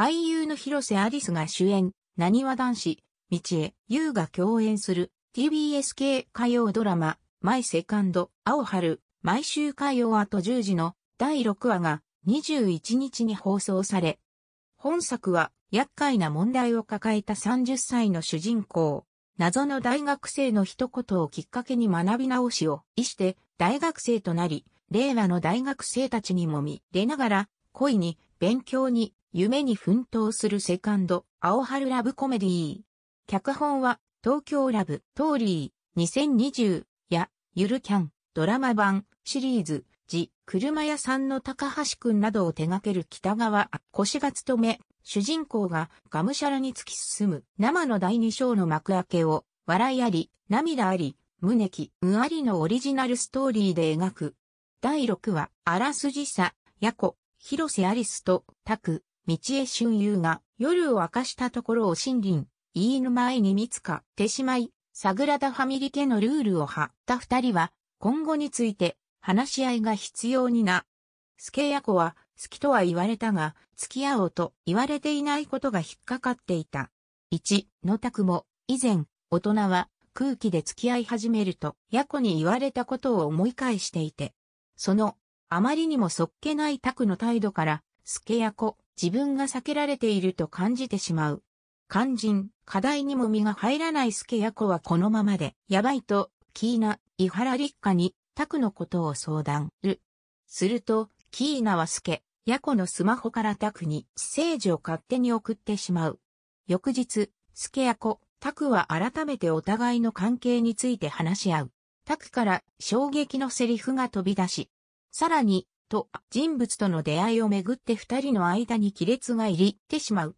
俳優の広瀬アリスが主演、なにわ男子、道江優が共演する TBS 系火曜ドラマ、マイセカンド、青春、毎週火曜と10時の第6話が21日に放送され、本作は厄介な問題を抱えた30歳の主人公、謎の大学生の一言をきっかけに学び直しを意して大学生となり、令和の大学生たちにも見れながら恋に、勉強に、夢に奮闘するセカンド、青春ラブコメディー。脚本は、東京ラブ、トーリー、2020、や、ゆるキャン、ドラマ版、シリーズ、ジ、車屋さんの高橋くんなどを手掛ける北川、腰が務め、主人公ががむしゃらに突き進む生の第二章の幕開けを笑いあり、涙あり、胸き、うありのオリジナルストーリーで描く。第6話、あらすじさ、やこ、広瀬アリスと、タク、道江春優が夜を明かしたところを森林、飯沼愛に見つかってしまい、サグラダ・ファミリ家のルールを張った二人は、今後について話し合いが必要にな。スケヤコは好きとは言われたが、付き合おうと言われていないことが引っかかっていた。一、のタクも、以前、大人は空気で付き合い始めると、ヤコに言われたことを思い返していて、そのあまりにもそっけないタクの態度から、助や子、自分が避けられていると感じてしまう。肝心、課題にも身が入らない助や子はこのままで、やばいと、キーナ、伊原立花に、タクのことを相談。すると、キーナは助、や子のスマホからタクに、ージを勝手に送ってしまう。翌日、助や子、タクは改めてお互いの関係について話し合う。タクから衝撃のセリフが飛び出し、さらに、と人物との出会いをめぐって二人の間に亀裂が入りってしまう。